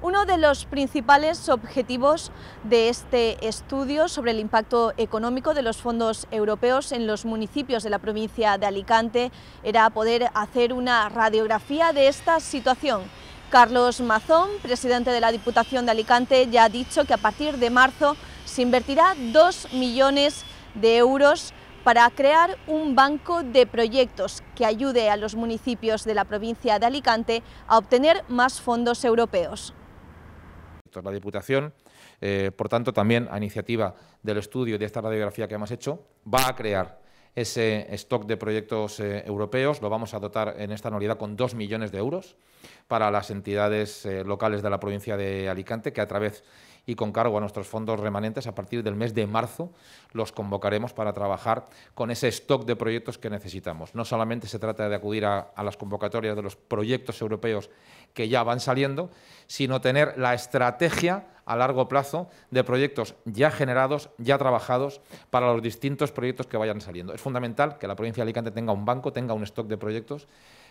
Uno de los principales objetivos de este estudio sobre el impacto económico de los fondos europeos en los municipios de la provincia de Alicante era poder hacer una radiografía de esta situación. Carlos Mazón, presidente de la Diputación de Alicante, ya ha dicho que a partir de marzo se invertirá 2 millones de euros para crear un banco de proyectos que ayude a los municipios de la provincia de Alicante a obtener más fondos europeos. La Diputación, eh, por tanto, también a iniciativa del estudio de esta radiografía que hemos hecho, va a crear ese stock de proyectos eh, europeos. Lo vamos a dotar en esta anualidad con dos millones de euros para las entidades eh, locales de la provincia de Alicante, que a través y con cargo a nuestros fondos remanentes a partir del mes de marzo los convocaremos para trabajar con ese stock de proyectos que necesitamos. No solamente se trata de acudir a las convocatorias de los proyectos europeos que ya van saliendo, sino tener la estrategia a largo plazo de proyectos ya generados, ya trabajados para los distintos proyectos que vayan saliendo. Es fundamental que la provincia de Alicante tenga un banco, tenga un stock de proyectos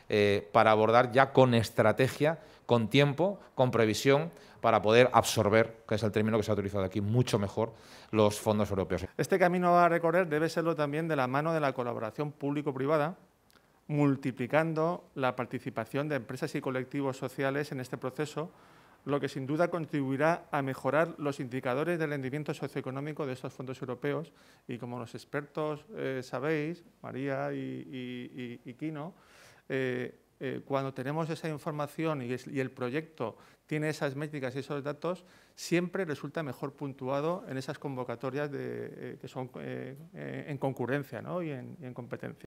eh, para abordar ya con estrategia, con tiempo, con previsión, para poder absorber, que es el término que se ha utilizado aquí, mucho mejor los fondos europeos. Este camino a recorrer debe serlo también de la mano de la colaboración público-privada multiplicando la participación de empresas y colectivos sociales en este proceso, lo que sin duda contribuirá a mejorar los indicadores de rendimiento socioeconómico de estos fondos europeos. Y como los expertos eh, sabéis, María y, Kino, eh, eh, cuando tenemos esa información y, el proyecto tiene esas métricas y esos datos, siempre resulta mejor puntuado en esas convocatorias que son en concurrencia y en competencia.